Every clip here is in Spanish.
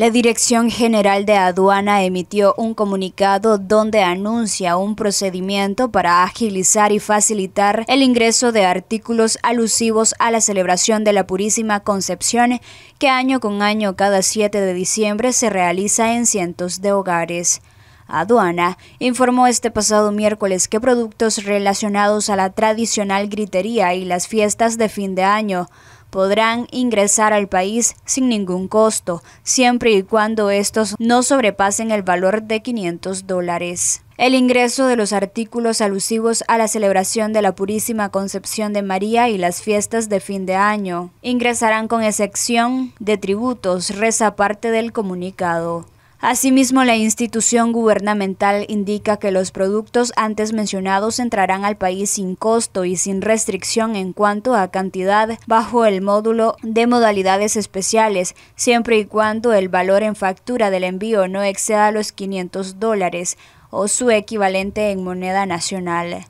La Dirección General de Aduana emitió un comunicado donde anuncia un procedimiento para agilizar y facilitar el ingreso de artículos alusivos a la celebración de la Purísima Concepción, que año con año cada 7 de diciembre se realiza en cientos de hogares. Aduana informó este pasado miércoles que productos relacionados a la tradicional gritería y las fiestas de fin de año podrán ingresar al país sin ningún costo, siempre y cuando estos no sobrepasen el valor de 500 dólares. El ingreso de los artículos alusivos a la celebración de la Purísima Concepción de María y las fiestas de fin de año ingresarán con excepción de tributos, reza parte del comunicado. Asimismo, la institución gubernamental indica que los productos antes mencionados entrarán al país sin costo y sin restricción en cuanto a cantidad bajo el módulo de modalidades especiales, siempre y cuando el valor en factura del envío no exceda los 500 dólares o su equivalente en moneda nacional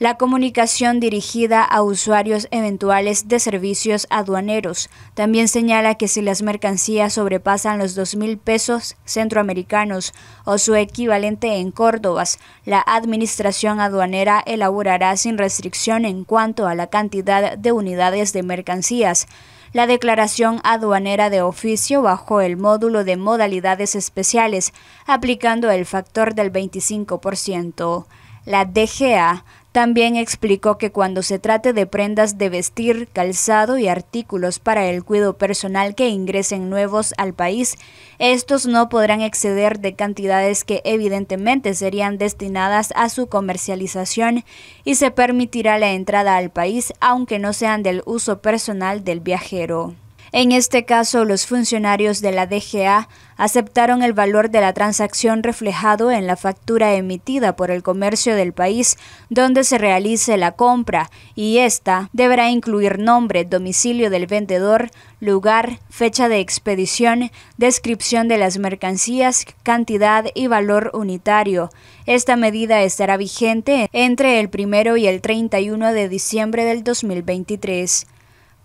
la comunicación dirigida a usuarios eventuales de servicios aduaneros. También señala que si las mercancías sobrepasan los 2.000 pesos centroamericanos o su equivalente en Córdobas, la administración aduanera elaborará sin restricción en cuanto a la cantidad de unidades de mercancías la declaración aduanera de oficio bajo el módulo de modalidades especiales, aplicando el factor del 25%. La DGA también explicó que cuando se trate de prendas de vestir, calzado y artículos para el cuidado personal que ingresen nuevos al país, estos no podrán exceder de cantidades que evidentemente serían destinadas a su comercialización y se permitirá la entrada al país aunque no sean del uso personal del viajero. En este caso, los funcionarios de la DGA aceptaron el valor de la transacción reflejado en la factura emitida por el comercio del país donde se realice la compra y ésta deberá incluir nombre, domicilio del vendedor, lugar, fecha de expedición, descripción de las mercancías, cantidad y valor unitario. Esta medida estará vigente entre el 1 y el 31 de diciembre del 2023.